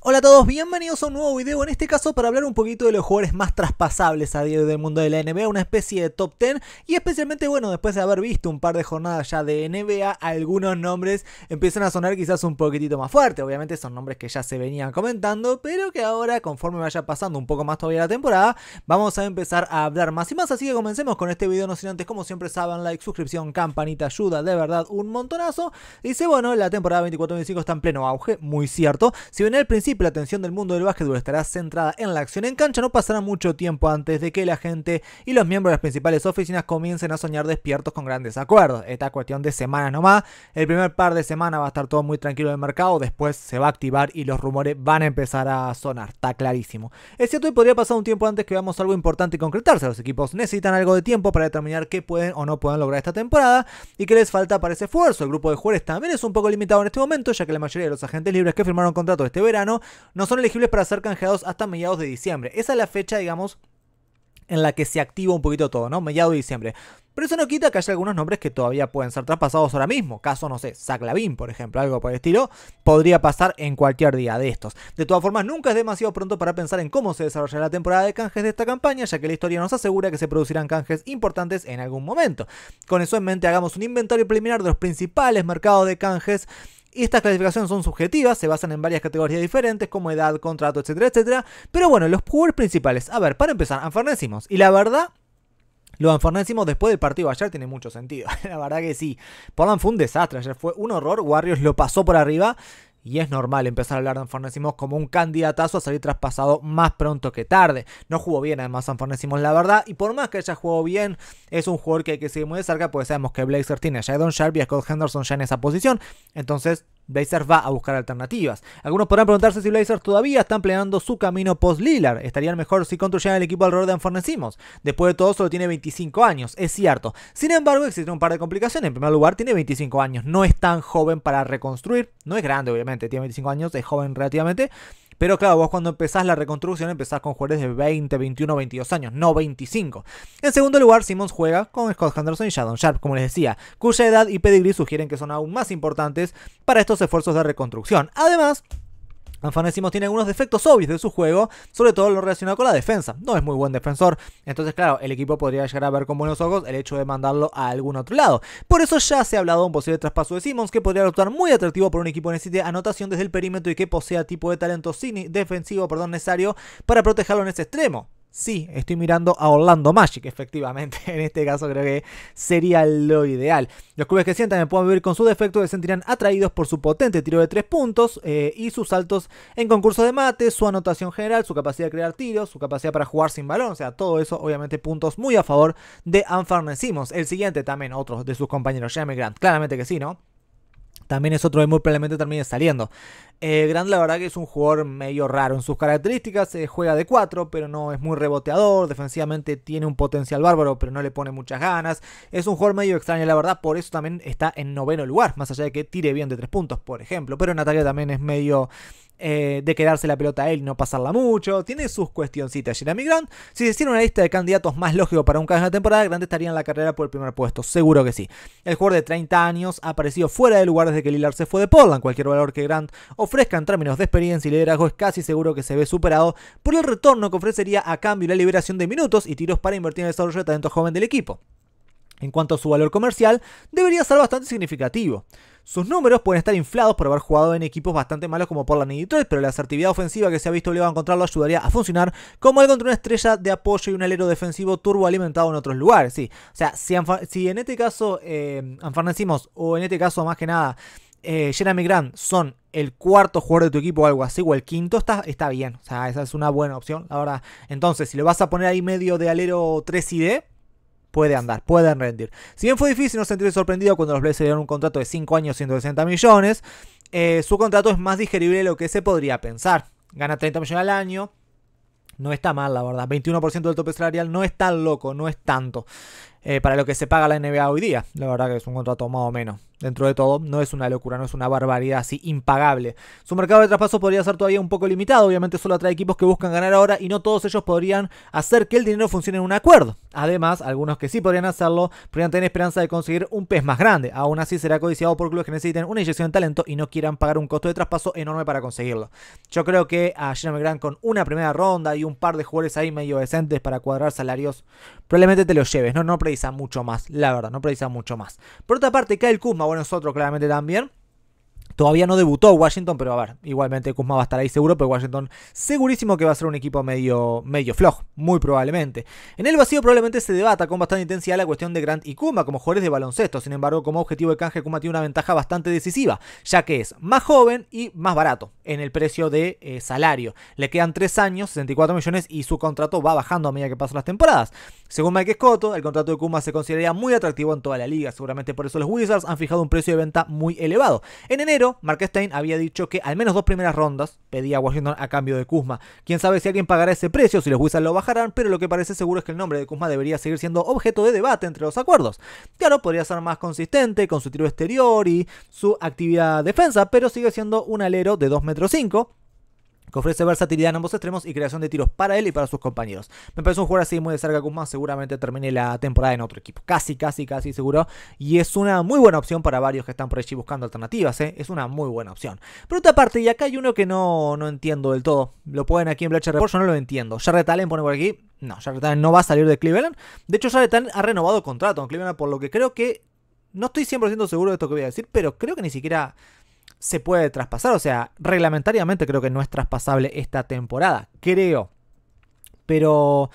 Hola a todos, bienvenidos a un nuevo video, en este caso para hablar un poquito de los jugadores más traspasables a día de hoy del mundo de la NBA, una especie de top 10 y especialmente bueno, después de haber visto un par de jornadas ya de NBA, algunos nombres empiezan a sonar quizás un poquitito más fuerte, obviamente son nombres que ya se venían comentando, pero que ahora conforme vaya pasando un poco más todavía la temporada, vamos a empezar a hablar más y más, así que comencemos con este video, no sin antes como siempre saben, like, suscripción, campanita, ayuda, de verdad un montonazo, dice bueno, la temporada 24-25 está en pleno auge, muy cierto, si venía el principio la atención del mundo del básquetbol estará centrada en la acción en cancha, no pasará mucho tiempo antes de que la gente y los miembros de las principales oficinas comiencen a soñar despiertos con grandes acuerdos. Esta cuestión de semanas nomás, el primer par de semanas va a estar todo muy tranquilo en el mercado, después se va a activar y los rumores van a empezar a sonar, está clarísimo. Es cierto y podría pasar un tiempo antes que veamos algo importante y concretarse, los equipos necesitan algo de tiempo para determinar qué pueden o no pueden lograr esta temporada y qué les falta para ese esfuerzo. El grupo de jugadores también es un poco limitado en este momento, ya que la mayoría de los agentes libres que firmaron contratos este verano no son elegibles para ser canjeados hasta mediados de diciembre. Esa es la fecha, digamos, en la que se activa un poquito todo, ¿no? Mediados de diciembre. Pero eso no quita que haya algunos nombres que todavía pueden ser traspasados ahora mismo. Caso, no sé, saclavín por ejemplo, algo por el estilo, podría pasar en cualquier día de estos. De todas formas, nunca es demasiado pronto para pensar en cómo se desarrollará la temporada de canjes de esta campaña, ya que la historia nos asegura que se producirán canjes importantes en algún momento. Con eso en mente, hagamos un inventario preliminar de los principales mercados de canjes estas clasificaciones son subjetivas, se basan en varias categorías diferentes como edad, contrato, etcétera, etcétera. Pero bueno, los jugadores principales. A ver, para empezar, anfornecimos. Y la verdad, los anfornecimos después del partido ayer tiene mucho sentido. la verdad que sí. Portland fue un desastre ayer, fue un horror. Warriors lo pasó por arriba. Y es normal empezar a hablar de Anfarnesimos como un candidatazo a salir traspasado más pronto que tarde. No jugó bien además Anfarnesimos, la verdad. Y por más que ella jugado bien, es un jugador que hay que seguir muy de cerca, porque sabemos que Blazer tiene a Jadon Sharp y a Scott Henderson ya en esa posición. Entonces Blazers va a buscar alternativas. Algunos podrán preguntarse si Blazers todavía está empleando su camino post-Lillard. Estarían mejor si construyeran el equipo alrededor de Anfornecimos. Después de todo, solo tiene 25 años, es cierto. Sin embargo, existen un par de complicaciones. En primer lugar, tiene 25 años, no es tan joven para reconstruir. No es grande, obviamente, tiene 25 años, es joven relativamente. Pero claro, vos cuando empezás la reconstrucción empezás con jugadores de 20, 21, 22 años, no 25. En segundo lugar, Simmons juega con Scott Henderson y Shadon Sharp, como les decía, cuya edad y pedigree sugieren que son aún más importantes para estos esfuerzos de reconstrucción. Además, Anfan tiene algunos defectos obvios de su juego, sobre todo lo relacionado con la defensa. No es muy buen defensor, entonces claro, el equipo podría llegar a ver con buenos ojos el hecho de mandarlo a algún otro lado. Por eso ya se ha hablado de un posible traspaso de Simmons que podría resultar muy atractivo por un equipo que necesite anotación desde el perímetro y que posea tipo de talento defensivo perdón, necesario para protegerlo en ese extremo. Sí, estoy mirando a Orlando Magic, efectivamente. En este caso creo que sería lo ideal. Los clubes que sientan que pueden vivir con su defecto se sentirán atraídos por su potente tiro de tres puntos eh, y sus saltos en concurso de mate, su anotación general, su capacidad de crear tiros, su capacidad para jugar sin balón. O sea, todo eso obviamente puntos muy a favor de Anfarne El siguiente también, otro de sus compañeros, Jeremy Grant. Claramente que sí, ¿no? también es otro que muy probablemente termine saliendo. Eh, la verdad que es un jugador medio raro en sus características, eh, juega de 4, pero no es muy reboteador, defensivamente tiene un potencial bárbaro, pero no le pone muchas ganas. Es un jugador medio extraño, la verdad, por eso también está en noveno lugar, más allá de que tire bien de tres puntos, por ejemplo, pero Natalia también es medio eh, de quedarse la pelota a él y no pasarla mucho. Tiene sus cuestioncitas Jeremy Grant. Si se hiciera una lista de candidatos más lógico para un cambio de temporada, Grant estaría en la carrera por el primer puesto. Seguro que sí. El jugador de 30 años ha aparecido fuera de lugar desde que Lillard se fue de Portland. Cualquier valor que Grant ofrezca en términos de experiencia y liderazgo es casi seguro que se ve superado por el retorno que ofrecería a cambio la liberación de minutos y tiros para invertir en el desarrollo de talento joven del equipo. En cuanto a su valor comercial, debería ser bastante significativo. Sus números pueden estar inflados por haber jugado en equipos bastante malos como Portland y Detroit, pero la asertividad ofensiva que se ha visto obligado a encontrarlo ayudaría a funcionar como el contra una estrella de apoyo y un alero defensivo turbo alimentado en otros lugares. Sí, o sea, si, en este caso eh, o en este caso más que nada, eh, Jeremy Grant son el cuarto jugador de tu equipo o algo así, o el quinto, está, está bien. O sea, esa es una buena opción, Ahora, Entonces, si lo vas a poner ahí medio de alero 3 y D, puede andar, pueden rendir. Si bien fue difícil no sentirse sorprendido cuando los le dieron un contrato de 5 años 160 millones, eh, su contrato es más digerible de lo que se podría pensar. Gana 30 millones al año. No está mal, la verdad. 21% del tope salarial no es tan loco, no es tanto. Eh, para lo que se paga la NBA hoy día. La verdad que es un contrato más o menos. Dentro de todo, no es una locura, no es una barbaridad así impagable. Su mercado de traspaso podría ser todavía un poco limitado, obviamente solo atrae equipos que buscan ganar ahora y no todos ellos podrían hacer que el dinero funcione en un acuerdo. Además, algunos que sí podrían hacerlo podrían tener esperanza de conseguir un pez más grande. Aún así, será codiciado por clubes que necesiten una inyección de talento y no quieran pagar un costo de traspaso enorme para conseguirlo. Yo creo que a Jeremy Grant con una primera ronda y un par de jugadores ahí medio decentes para cuadrar salarios, probablemente te lo lleves, ¿no? no precisa mucho más, la verdad, no precisa mucho más. Por otra parte, el Kuzma, bueno, nosotros otro claramente también. Todavía no debutó Washington, pero a ver, igualmente Kuzma va a estar ahí seguro, pero Washington segurísimo que va a ser un equipo medio, medio flojo, muy probablemente. En el vacío probablemente se debata con bastante intensidad la cuestión de Grant y Kuma como jugadores de baloncesto, sin embargo como objetivo de canje Kuma tiene una ventaja bastante decisiva, ya que es más joven y más barato en el precio de eh, salario. Le quedan 3 años, 64 millones y su contrato va bajando a medida que pasan las temporadas. Según Mike Scotto, el contrato de Kuma se consideraría muy atractivo en toda la liga, seguramente por eso los Wizards han fijado un precio de venta muy elevado. En enero Mark Stein había dicho que al menos dos primeras rondas pedía Washington a cambio de Kuzma. Quién sabe si alguien pagará ese precio, si los Wizards lo bajarán, pero lo que parece seguro es que el nombre de Kuzma debería seguir siendo objeto de debate entre los acuerdos. Claro, podría ser más consistente con su tiro exterior y su actividad defensa, pero sigue siendo un alero de 2 metros 5 que ofrece versatilidad en ambos extremos y creación de tiros para él y para sus compañeros. Me parece un jugador así muy de cerca más seguramente termine la temporada en otro equipo, casi, casi, casi seguro, y es una muy buena opción para varios que están por allí buscando alternativas, ¿eh? es una muy buena opción. Pero otra parte, y acá hay uno que no, no entiendo del todo, lo pueden aquí en Bleacher Report, yo no lo entiendo, Ya Allen pone por aquí... No, Jarrett Allen no va a salir de Cleveland. De hecho, Jarrett ha renovado contrato en Cleveland, por lo que creo que no estoy 100% seguro de esto que voy a decir, pero creo que ni siquiera se puede traspasar. O sea, reglamentariamente creo que no es traspasable esta temporada. Creo pero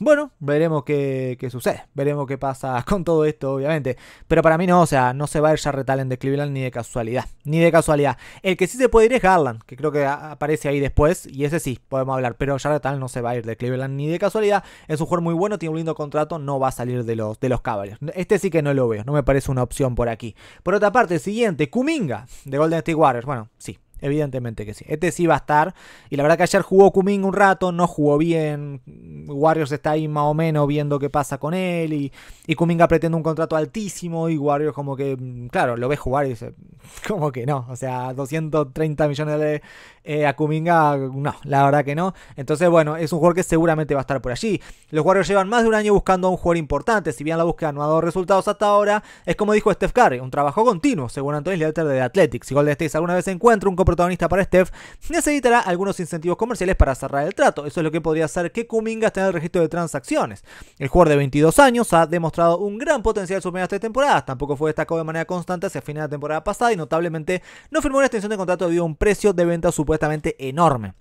bueno, veremos qué, sucede, veremos qué pasa con todo esto, obviamente. Pero para mí no, o sea, no se va a ir ya en de Cleveland ni de casualidad, ni de casualidad. El que sí se puede ir es Garland, que creo que aparece ahí después, y ese sí, podemos hablar. Pero ya no se va a ir de Cleveland ni de casualidad. Es un jugador muy bueno, tiene un lindo contrato, no va a salir de los, de los Cavaliers. Este sí que no lo veo, no me parece una opción por aquí. Por otra parte, el siguiente, Kuminga, de Golden State Warriors. Bueno, sí, Evidentemente que sí. Este sí va a estar. Y la verdad que ayer jugó Kuming un rato, no jugó bien. Warriors está ahí más o menos viendo qué pasa con él. Y, y Kuminga pretende un contrato altísimo. Y Warriors como que, mm, claro, lo ves jugar y dice, como que no, o sea, 230 millones de eh, a Kuminga, no, la verdad que no. Entonces, bueno, es un jugador que seguramente va a estar por allí. Los jugadores llevan más de un año buscando a un jugador importante, si bien la búsqueda no ha dado resultados hasta ahora, es como dijo Steph Curry, un trabajo continuo, según Anthony Leiter de Athletic, Si Golden State alguna vez encuentra un coprotagonista para Steph, necesitará algunos incentivos comerciales para cerrar el trato. Eso es lo que podría hacer que Kuminga esté en el registro de transacciones. El jugador de 22 años ha demostrado un gran potencial en sus primeras tres temporadas, tampoco fue destacado de manera constante hacia el final de la temporada pasada y notablemente no firmó una extensión de contrato debido a un precio de venta supuestamente enorme.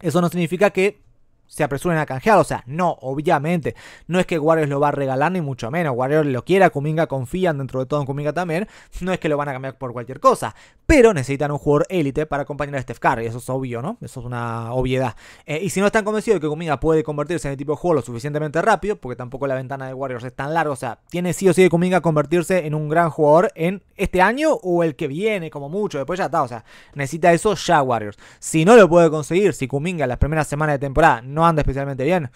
Eso no significa que se apresuren a canjear. O sea, no, obviamente. No es que Warriors lo va a regalar, ni mucho menos. Warriors lo quiera, Kuminga confían dentro de todo en Kuminga también. No es que lo van a cambiar por cualquier cosa. Pero necesitan un jugador élite para acompañar a Steph Curry. Eso es obvio, ¿no? Eso es una obviedad. Eh, y si no están convencidos de que Kuminga puede convertirse en el tipo de juego lo suficientemente rápido, porque tampoco la ventana de Warriors es tan larga. O sea, tiene sí o sí de Kuminga convertirse en un gran jugador en este año o el que viene, como mucho. Después ya está. O sea, necesita eso ya Warriors. Si no lo puede conseguir, si Kuminga en las primeras semanas de temporada no no anda especialmente bien.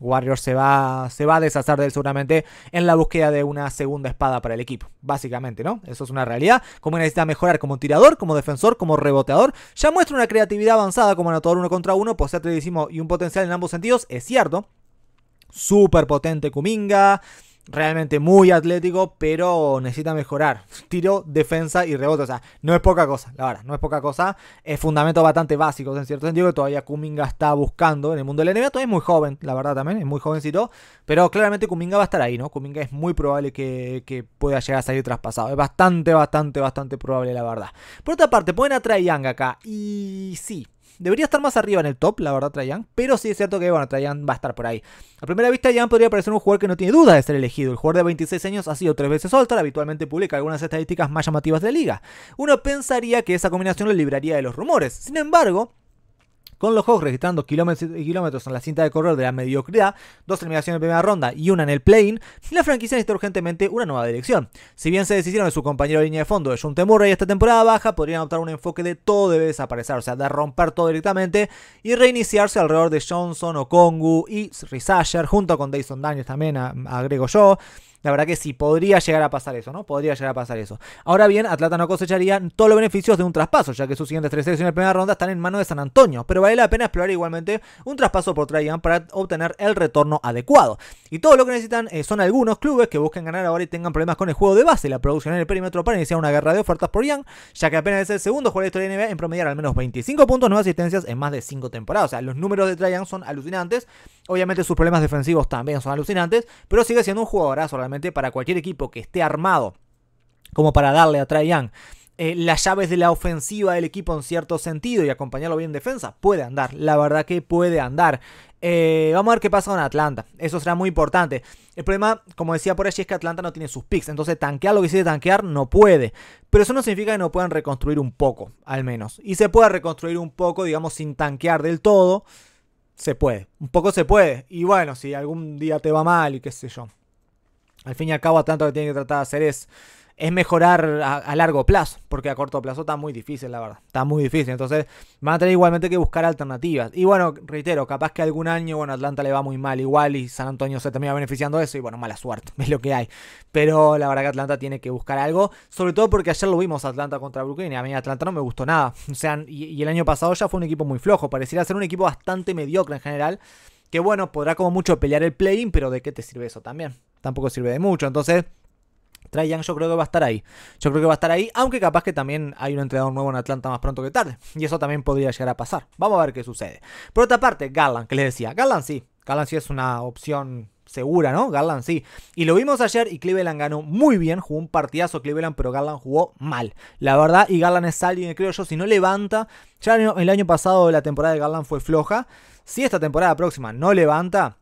Warrior se va, se va a deshacer de él seguramente en la búsqueda de una segunda espada para el equipo, básicamente, ¿no? Eso es una realidad. Como necesita mejorar como tirador, como defensor, como reboteador, ya muestra una creatividad avanzada como anotador uno contra uno, posee tres y un potencial en ambos sentidos, es cierto. Súper potente Kuminga, realmente muy atlético, pero necesita mejorar. Tiro, defensa y rebote. O sea, no es poca cosa, la verdad, no es poca cosa. Es fundamento bastante básico, en cierto sentido, que todavía Kuminga está buscando en el mundo del NBA. Todavía es muy joven, la verdad también, es muy jovencito. Pero claramente Kuminga va a estar ahí, ¿no? Kuminga es muy probable que, que pueda llegar a salir traspasado. Es bastante, bastante, bastante probable, la verdad. Por otra parte, pueden atraer Yang acá. Y sí, Debería estar más arriba en el top, la verdad, Trajan. Pero sí es cierto que, bueno, Trajan va a estar por ahí. A primera vista, Jan podría parecer un jugador que no tiene duda de ser elegido. El jugador de 26 años ha sido tres veces soltero, habitualmente publica algunas estadísticas más llamativas de la liga. Uno pensaría que esa combinación lo libraría de los rumores. Sin embargo, con los Hawks registrando kilómetros, y kilómetros en la cinta de correr de la mediocridad, dos eliminaciones en primera ronda y una en el plane, la franquicia necesita urgentemente una nueva dirección. Si bien se decidieron de su compañero de línea de fondo, de Temurra y esta temporada baja, podrían adoptar un enfoque de todo debe desaparecer, o sea, de romper todo directamente y reiniciarse alrededor de Johnson, Okongu y Rizasher, junto con Dayson Daniels también, agrego yo. La verdad que sí, podría llegar a pasar eso, ¿no? Podría llegar a pasar eso. Ahora bien, Atlanta no cosecharía todos los beneficios de un traspaso, ya que sus siguientes tres selecciones de primera ronda están en manos de San Antonio, pero vale la pena explorar igualmente un traspaso por Traian para obtener el retorno adecuado. Y todo lo que necesitan eh, son algunos clubes que busquen ganar ahora y tengan problemas con el juego de base la producción en el perímetro para iniciar una guerra de ofertas por Young, ya que apenas es el segundo jugador de la historia de NBA en promediar al menos 25 puntos, no asistencias en más de 5 temporadas. O sea, los números de Traian son alucinantes. Obviamente sus problemas defensivos también son alucinantes, pero sigue siendo un jugadorazo para cualquier equipo que esté armado como para darle a Trae Young eh, las llaves de la ofensiva del equipo en cierto sentido y acompañarlo bien en defensa, puede andar. La verdad que puede andar. Eh, vamos a ver qué pasa con Atlanta. Eso será muy importante. El problema, como decía por allí, es que Atlanta no tiene sus picks. Entonces, tanquear lo que de tanquear no puede. Pero eso no significa que no puedan reconstruir un poco, al menos. Y se puede reconstruir un poco, digamos, sin tanquear del todo. Se puede. Un poco se puede. Y bueno, si algún día te va mal y qué sé yo. Al fin y al cabo, tanto lo que tiene que tratar de hacer es, es mejorar a, largo plazo, porque a corto plazo está muy difícil, la verdad. Está muy difícil. Entonces, van a tener igualmente que buscar alternativas. Y bueno, reitero, capaz que algún año, bueno, Atlanta le va muy mal igual y San Antonio se termina beneficiando de eso. Y bueno, mala suerte, es lo que hay. Pero la verdad que Atlanta tiene que buscar algo, sobre todo porque ayer lo vimos Atlanta contra Brooklyn. Y a mí Atlanta no me gustó nada. O sea, y, y el año pasado ya fue un equipo muy flojo. Pareciera ser un equipo bastante mediocre en general. Que bueno, podrá como mucho pelear el play-in, pero ¿de qué te sirve eso también? tampoco sirve de mucho. Entonces, Trae Young yo creo que va a estar ahí. Yo creo que va a estar ahí, aunque capaz que también hay un entrenador nuevo en Atlanta más pronto que tarde. Y eso también podría llegar a pasar. Vamos a ver qué sucede. Por otra parte, Garland, que les decía. Garland sí. Garland sí es una opción segura, ¿no? Garland sí. Y lo vimos ayer y Cleveland ganó muy bien, jugó un partidazo Cleveland, pero Garland jugó mal. La verdad, y Garland es alguien que creo yo, si no levanta, ya el año pasado la temporada de Garland fue floja. Si esta temporada próxima no levanta,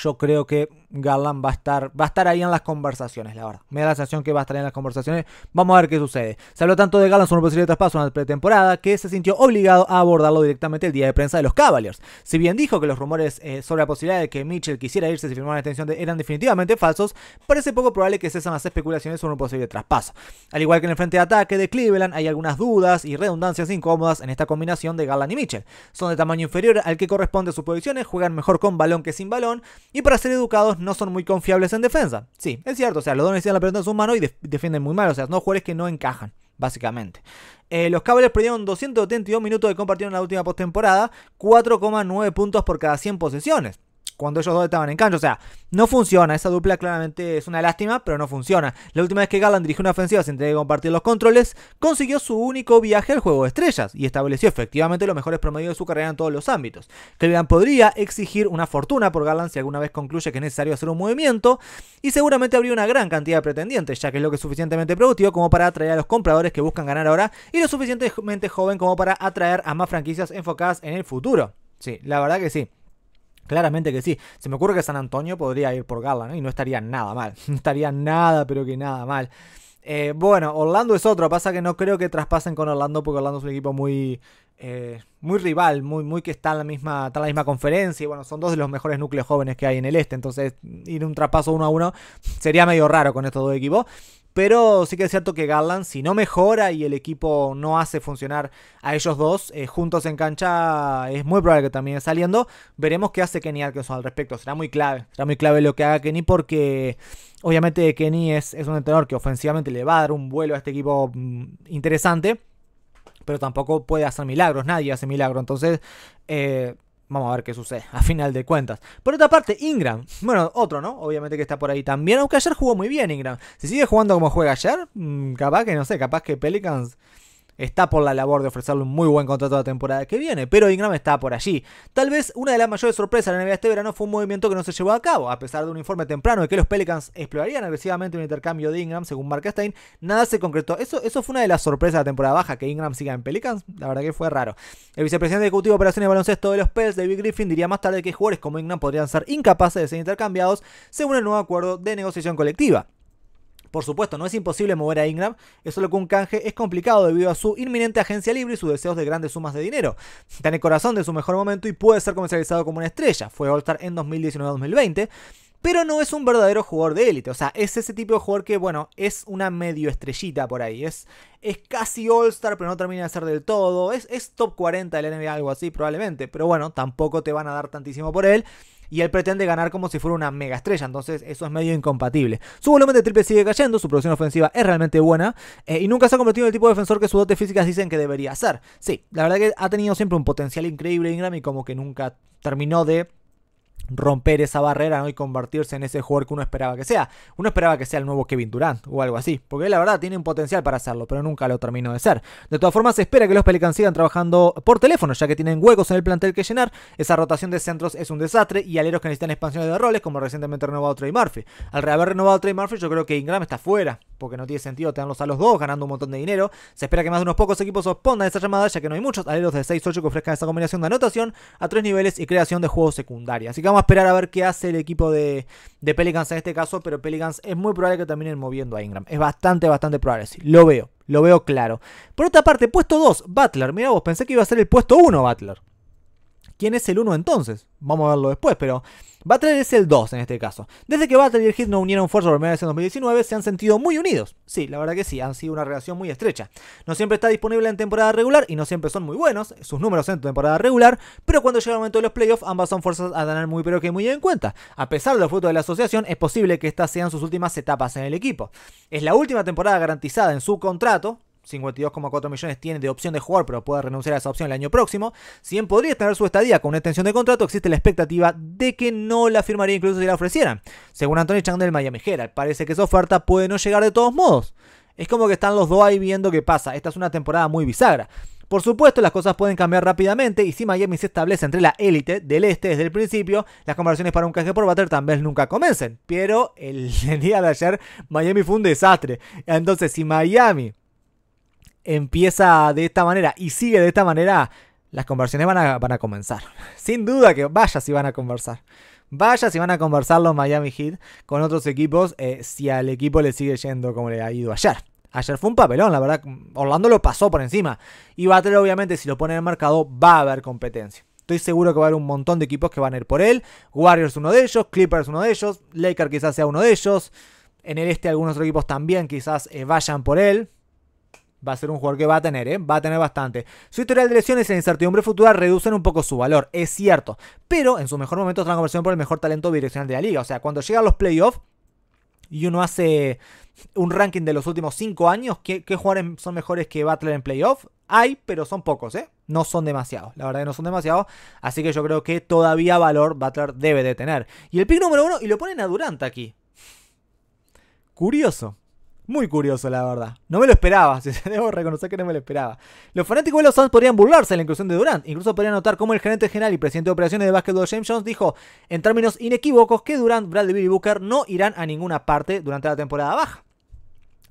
yo creo que Garland va a estar, va a estar ahí en las conversaciones, la verdad. Me da la sensación que va a estar ahí en las conversaciones. Vamos a ver qué sucede. Se habló tanto de Garland sobre un posible traspaso en la pretemporada que se sintió obligado a abordarlo directamente el día de prensa de los Cavaliers. Si bien dijo que los rumores eh, sobre la posibilidad de que Mitchell quisiera irse si firmara la extensión de, eran definitivamente falsos, parece poco probable que cesan las especulaciones sobre un posible traspaso. Al igual que en el frente de ataque de Cleveland, hay algunas dudas y redundancias incómodas en esta combinación de Garland y Mitchell. Son de tamaño inferior al que corresponde a sus posiciones, juegan mejor con balón que sin balón y para ser educados no son muy confiables en defensa. Sí, es cierto, o sea, los Dones tienen la pelota en sus manos y defienden muy mal, o sea, son jugadores que no encajan, básicamente. Eh, los cables perdieron 282 minutos de compartido en la última postemporada, 4,9 puntos por cada 100 posesiones cuando ellos dos estaban en cancha. O sea, no funciona. Esa dupla claramente es una lástima, pero no funciona. La última vez que Garland dirigió una ofensiva sin tener que compartir los controles, consiguió su único viaje al juego de estrellas y estableció efectivamente los mejores promedios de su carrera en todos los ámbitos. Cleveland podría exigir una fortuna por Garland si alguna vez concluye que es necesario hacer un movimiento y seguramente habría una gran cantidad de pretendientes, ya que es lo que es suficientemente productivo como para atraer a los compradores que buscan ganar ahora y lo suficientemente joven como para atraer a más franquicias enfocadas en el futuro. Sí, la verdad que sí. Claramente que sí. Se me ocurre que San Antonio podría ir por Gala y no estaría nada mal. No estaría nada, pero que nada mal. Eh, bueno, Orlando es otro. Pasa que no creo que traspasen con Orlando porque Orlando es un equipo muy, eh, muy rival, muy, muy que está en la misma, está en la misma conferencia. Y bueno, son dos de los mejores núcleos jóvenes que hay en el este. Entonces, ir un traspaso uno a uno sería medio raro con estos dos equipos. Pero sí que es cierto que Garland, si no mejora y el equipo no hace funcionar a ellos dos eh, juntos en cancha, es muy probable que también saliendo. Veremos qué hace Kenny Atkinson al respecto. Será muy clave. Será muy clave lo que haga Kenny porque obviamente Kenny es, es un entrenador que ofensivamente le va a dar un vuelo a este equipo mm, interesante. Pero tampoco puede hacer milagros. Nadie hace milagro. Entonces... Eh, Vamos a ver qué sucede a final de cuentas. Por otra parte, Ingram. Bueno, otro, ¿no? Obviamente que está por ahí también. Aunque ayer jugó muy bien Ingram. Si sigue jugando como juega ayer, mm, capaz que, no sé, capaz que Pelicans está por la labor de ofrecerle un muy buen contrato a la temporada que viene, pero Ingram está por allí. Tal vez una de las mayores sorpresas de la NBA este verano fue un movimiento que no se llevó a cabo, a pesar de un informe temprano de que los Pelicans explorarían agresivamente un intercambio de Ingram, según Mark Stein, nada se concretó. Eso, eso fue una de las sorpresas de la temporada baja, que Ingram siga en Pelicans, la verdad que fue raro. El vicepresidente ejecutivo de operaciones de baloncesto de los Pels, David Griffin, diría más tarde que jugadores como Ingram podrían ser incapaces de ser intercambiados según el nuevo acuerdo de negociación colectiva. Por supuesto, no es imposible mover a Ingram, es solo que un canje es complicado debido a su inminente agencia libre y sus deseos de grandes sumas de dinero. Está en el corazón de su mejor momento y puede ser comercializado como una estrella. Fue All-Star en 2019-2020 pero no es un verdadero jugador de élite. O sea, es ese tipo de jugador que, bueno, es una medio estrellita por ahí. Es, es casi All-Star, pero no termina de ser del todo. Es, es top 40 del NBA, algo así, probablemente. Pero bueno, tampoco te van a dar tantísimo por él y él pretende ganar como si fuera una mega estrella, entonces eso es medio incompatible. Su volumen de triple sigue cayendo, su producción ofensiva es realmente buena eh, y nunca se ha convertido en el tipo de defensor que sus dotes físicas dicen que debería ser. Sí, la verdad que ha tenido siempre un potencial increíble Ingram y como que nunca terminó de romper esa barrera y convertirse en ese jugador que uno esperaba que sea. Uno esperaba que sea el nuevo Kevin Durant o algo así, porque la verdad tiene un potencial para hacerlo, pero nunca lo terminó de ser. De todas formas, se espera que los Pelicans sigan trabajando por teléfono, ya que tienen huecos en el plantel que llenar. Esa rotación de centros es un desastre y aleros que necesitan expansiones de roles, como recientemente renovado Trey Murphy. Al haber renovado Trey Murphy, yo creo que Ingram está fuera porque no tiene sentido tenerlos a los dos ganando un montón de dinero. Se espera que más de unos pocos equipos respondan a esa llamada, ya que no hay muchos aleros de 6-8 que ofrezcan esa combinación de anotación a tres niveles y creación de juegos secundaria. Así que vamos a esperar a ver qué hace el equipo de, Pelicans en este caso, pero Pelicans es muy probable que terminen moviendo a Ingram. Es bastante, bastante probable, sí. Lo veo, lo veo claro. Por otra parte, puesto 2, Butler. Mira vos, pensé que iba a ser el puesto 1, Butler. ¿Quién es el 1 entonces? Vamos a verlo después, pero Butler es el 2 en este caso. Desde que va y el no unieron fuerzas por primera vez en 2019, se han sentido muy unidos. Sí, la verdad que sí, han sido una relación muy estrecha. No siempre está disponible en temporada regular y no siempre son muy buenos, sus números en temporada regular, pero cuando llega el momento de los playoffs, ambas son fuerzas a ganar muy pero que muy en cuenta. A pesar de los frutos de la asociación, es posible que estas sean sus últimas etapas en el equipo. Es la última temporada garantizada en su contrato, 52,4 millones tiene de opción de jugar, pero puede renunciar a esa opción el año próximo. Si bien podría tener su estadía con una extensión de contrato, existe la expectativa de que no la firmaría incluso si la ofrecieran. Según Anthony Chang del Miami Herald, parece que esa oferta puede no llegar de todos modos. Es como que están los dos ahí viendo qué pasa. Esta es una temporada muy bisagra. Por supuesto, las cosas pueden cambiar rápidamente y si Miami se establece entre la élite del este desde el principio, las conversaciones para un caje por Butter también nunca comencen. Pero el día de ayer Miami fue un desastre. Entonces, si Miami empieza de esta manera y sigue de esta manera, las conversiones van a, van a comenzar. Sin duda que vaya si van a conversar. Vaya si van a conversar los Miami Heat con otros equipos eh, si al equipo le sigue yendo como le ha ido ayer. Ayer fue un papelón, la verdad. Orlando lo pasó por encima. Y tener obviamente, si lo pone en el mercado, va a haber competencia. Estoy seguro que va a haber un montón de equipos que van a ir por él. Warriors uno de ellos, Clippers uno de ellos, Lakers quizás sea uno de ellos. En el este algunos otros equipos también quizás eh, vayan por él va a ser un jugador que va a tener, ¿eh? va a tener bastante. Su historial de lesiones e incertidumbre futura reducen un poco su valor, es cierto, pero en su mejor momento es la conversión por el mejor talento direccional de la liga. O sea, cuando llegan los playoffs y uno hace un ranking de los últimos 5 años, ¿qué, jugadores son mejores que Butler en playoff? Hay, pero son pocos, ¿eh? No son demasiados, la verdad que no son demasiados, así que yo creo que todavía valor Butler debe de tener. Y el pick número uno, y lo ponen a Durant aquí. Curioso. Muy curioso, la verdad. No me lo esperaba, debo reconocer que no me lo esperaba. Los fanáticos de los Suns podrían burlarse de la inclusión de Durant. Incluso podrían notar cómo el gerente general y presidente de operaciones de básquetbol James Jones dijo, en términos inequívocos, que Durant, Bradley Beal y Booker no irán a ninguna parte durante la temporada baja.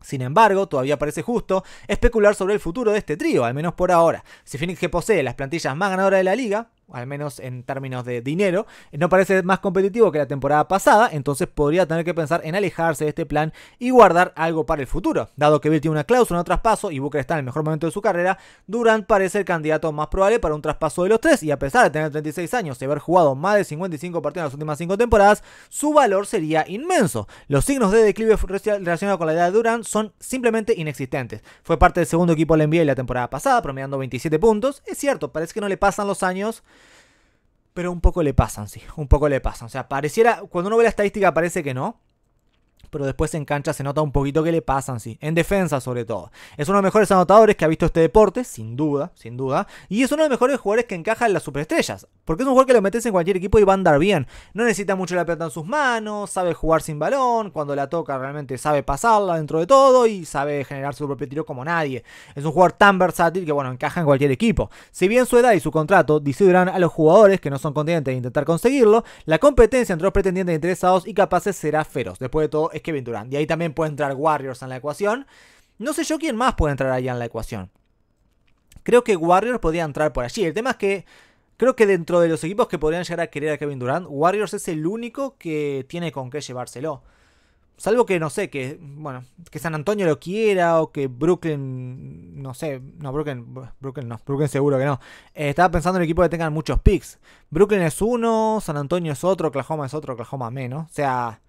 Sin embargo, todavía parece justo especular sobre el futuro de este trío, al menos por ahora. Si Phoenix que posee las plantillas más ganadoras de la liga, al menos en términos de dinero, no parece más competitivo que la temporada pasada, entonces podría tener que pensar en alejarse de este plan y guardar algo para el futuro. Dado que Bill tiene una cláusula de traspaso y Booker está en el mejor momento de su carrera, Durant parece el candidato más probable para un traspaso de los tres y a pesar de tener 36 años y haber jugado más de 55 partidos en las últimas 5 temporadas, su valor sería inmenso. Los signos de declive relacionados con la edad de Durant son simplemente inexistentes. Fue parte del segundo equipo la NBA la temporada pasada, promediando 27 puntos. Es cierto, parece que no le pasan los años pero un poco le pasan, sí, un poco le pasan. O sea, pareciera, cuando uno ve la estadística parece que no, pero después en cancha se nota un poquito que le pasan, sí, en defensa sobre todo. Es uno de los mejores anotadores que ha visto este deporte, sin duda, sin duda, y es uno de los mejores jugadores que encaja en las superestrellas. Porque es un jugador que lo metes en cualquier equipo y va a andar bien. No necesita mucho la pelota en sus manos, sabe jugar sin balón, cuando la toca realmente sabe pasarla dentro de todo y sabe generar su propio tiro como nadie. Es un jugador tan versátil que bueno, encaja en cualquier equipo. Si bien su edad y su contrato decidirán a los jugadores que no son contendientes de intentar conseguirlo, la competencia entre los pretendientes interesados y capaces será feroz. Después de todo es que Durant. Y ahí también puede entrar Warriors en la ecuación. No sé yo quién más puede entrar allá en la ecuación. Creo que Warriors podría entrar por allí. El tema es que Creo que dentro de los equipos que podrían llegar a querer a Kevin Durant, Warriors es el único que tiene con qué llevárselo. Salvo que, no sé, que, bueno, que San Antonio lo quiera o que Brooklyn, no sé, no, Brooklyn, Brooklyn no, Brooklyn seguro que no. Eh, estaba pensando en equipos que tengan muchos picks. Brooklyn es uno, San Antonio es otro, Oklahoma es otro, Oklahoma menos. O sea,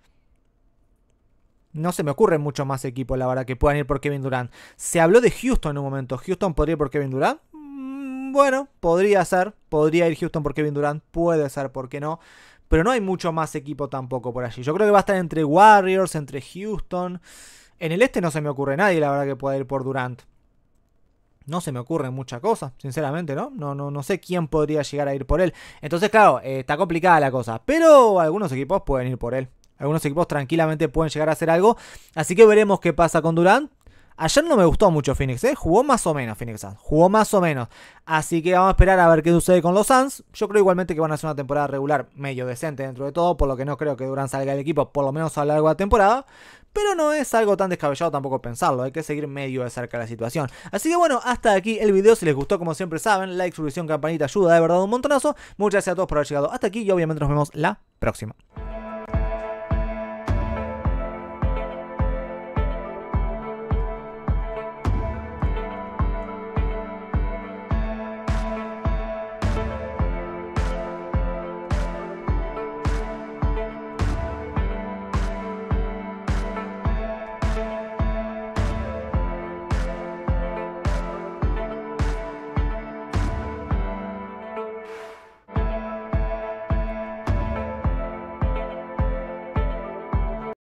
no se me ocurren muchos más equipos, la verdad, que puedan ir por Kevin Durant. Se habló de Houston en un momento, Houston podría ir por Kevin Durant. Bueno, podría ser, podría ir Houston por Kevin Durant, puede ser, ¿por qué no? Pero no hay mucho más equipo tampoco por allí. Yo creo que va a estar entre Warriors, entre Houston. En el este no se me ocurre nadie, la verdad, que pueda ir por Durant. No se me ocurre mucha cosa, sinceramente, ¿no? No, no, no sé quién podría llegar a ir por él. Entonces, claro, eh, está complicada la cosa. Pero algunos equipos pueden ir por él. Algunos equipos tranquilamente pueden llegar a hacer algo. Así que veremos qué pasa con Durant. Ayer no me gustó mucho Phoenix, ¿eh? Jugó más o menos Phoenix Suns. Jugó más o menos. Así que vamos a esperar a ver qué sucede con los Suns. Yo creo igualmente que van a hacer una temporada regular medio decente dentro de todo, por lo que no creo que Durant salga del equipo, por lo menos a lo largo de la temporada. Pero no es algo tan descabellado tampoco pensarlo, hay que seguir medio de cerca la situación. Así que bueno, hasta aquí el video, si les gustó como siempre saben, like, suscripción, campanita, ayuda de verdad un montonazo. Muchas gracias a todos por haber llegado hasta aquí y obviamente nos vemos la próxima.